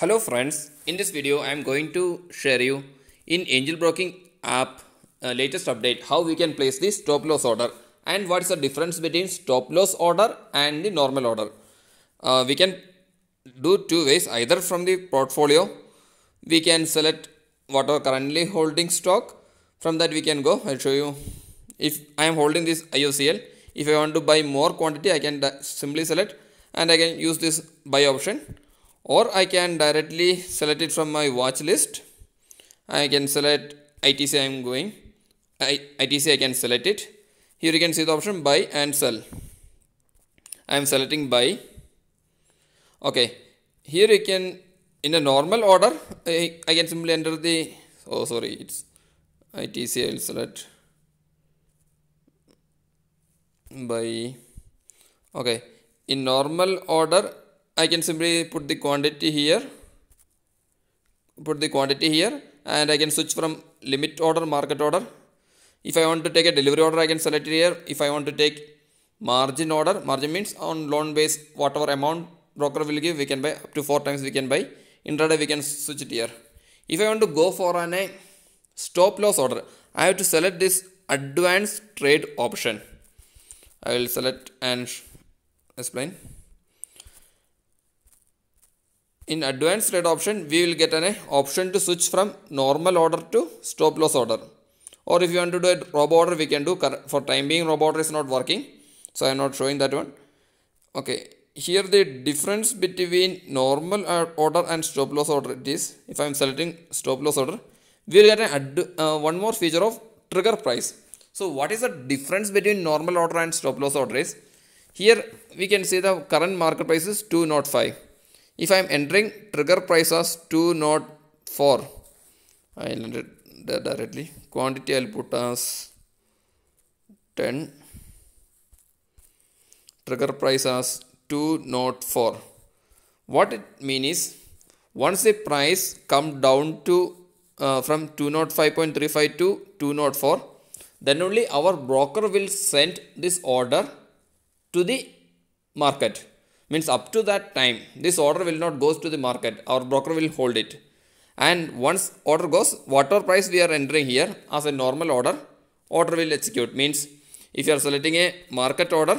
Hello friends, in this video I am going to share you in Angel Broking app uh, latest update how we can place the stop loss order and what is the difference between stop loss order and the normal order. Uh, we can do two ways either from the portfolio we can select what are currently holding stock from that we can go I'll show you if I am holding this IOCL if I want to buy more quantity I can simply select and I can use this buy option or I can directly select it from my watch list. I can select ITC I am going. I, ITC I can select it. Here you can see the option buy and sell. I am selecting buy. Okay. Here you can in a normal order I, I can simply enter the oh sorry it's ITC I will select buy. Okay. In normal order I can simply put the quantity here put the quantity here and I can switch from limit order market order if I want to take a delivery order I can select it here if I want to take margin order margin means on loan base whatever amount broker will give we can buy up to four times we can buy intraday we can switch it here if I want to go for an a stop loss order I have to select this advanced trade option I will select and explain in advanced trade option, we will get an option to switch from normal order to stop loss order. Or if you want to do a robo order, we can do. For time being, robo order is not working. So I am not showing that one. Okay. Here the difference between normal uh, order and stop loss order it is, if I am selecting stop loss order, we will get an uh, one more feature of trigger price. So what is the difference between normal order and stop loss order is, here we can see the current market price is 205 if I am entering trigger price as 204, I will enter that directly. Quantity I will put as 10. Trigger price as 204. What it means is once the price come down to uh, from 205.35 to 204 then only our broker will send this order to the market means up to that time this order will not goes to the market our broker will hold it and once order goes whatever price we are entering here as a normal order order will execute means if you are selecting a market order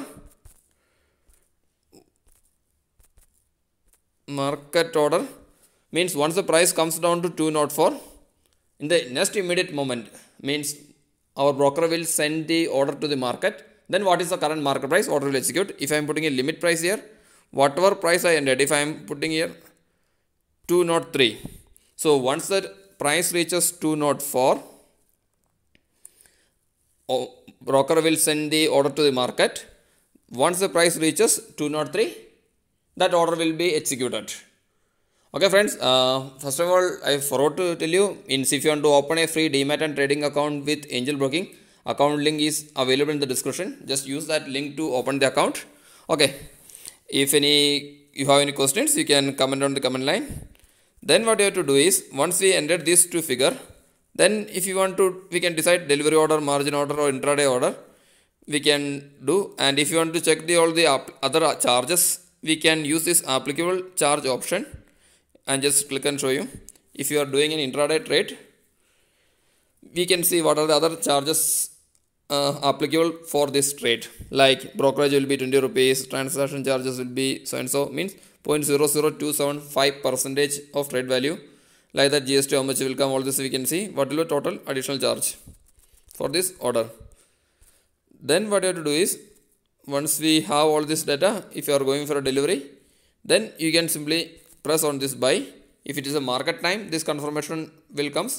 market order means once the price comes down to 204 in the next immediate moment means our broker will send the order to the market then what is the current market price order will execute if i am putting a limit price here whatever price I entered if I am putting here 203 so once that price reaches 204 oh, broker will send the order to the market once the price reaches 203 that order will be executed okay friends uh, first of all i forgot to tell you in if you want to open a free demat and trading account with angel broking account link is available in the description just use that link to open the account okay if any you have any questions you can comment on the comment line then what you have to do is once we entered these two figure then if you want to we can decide delivery order margin order or intraday order we can do and if you want to check the all the other charges we can use this applicable charge option and just click and show you if you are doing an intraday trade we can see what are the other charges uh, applicable for this trade like brokerage will be 20 rupees transaction charges will be so and so means 0.00275 percentage of trade value like that gst how much will come all this we can see what will be total additional charge for this order then what you have to do is once we have all this data if you are going for a delivery then you can simply press on this buy if it is a market time this confirmation will comes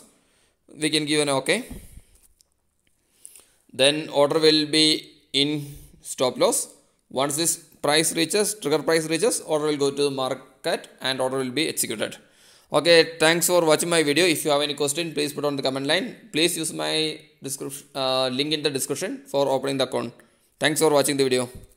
we can give an okay then order will be in stop loss once this price reaches trigger price reaches order will go to the market and order will be executed okay thanks for watching my video if you have any question please put on the comment line please use my description uh, link in the description for opening the account thanks for watching the video